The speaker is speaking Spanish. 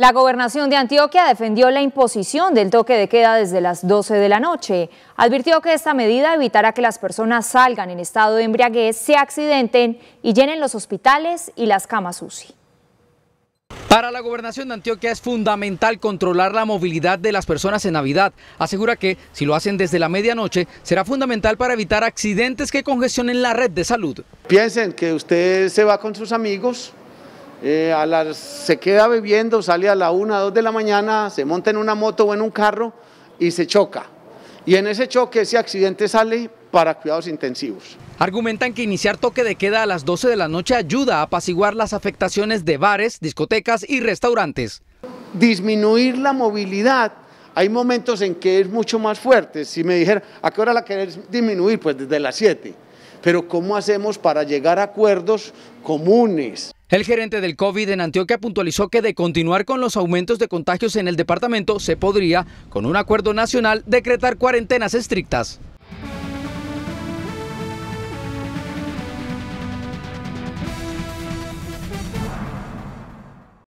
La gobernación de Antioquia defendió la imposición del toque de queda desde las 12 de la noche. Advirtió que esta medida evitará que las personas salgan en estado de embriaguez, se accidenten y llenen los hospitales y las camas UCI. Para la gobernación de Antioquia es fundamental controlar la movilidad de las personas en Navidad. Asegura que si lo hacen desde la medianoche será fundamental para evitar accidentes que congestionen la red de salud. Piensen que usted se va con sus amigos eh, se queda bebiendo, sale a la una dos de la mañana, se monta en una moto o en un carro y se choca. Y en ese choque, ese accidente sale para cuidados intensivos. Argumentan que iniciar toque de queda a las 12 de la noche ayuda a apaciguar las afectaciones de bares, discotecas y restaurantes. Disminuir la movilidad. Hay momentos en que es mucho más fuerte. Si me dijera, ¿a qué hora la querés disminuir? Pues desde las 7. Pero ¿cómo hacemos para llegar a acuerdos comunes? El gerente del COVID en Antioquia puntualizó que de continuar con los aumentos de contagios en el departamento, se podría, con un acuerdo nacional, decretar cuarentenas estrictas.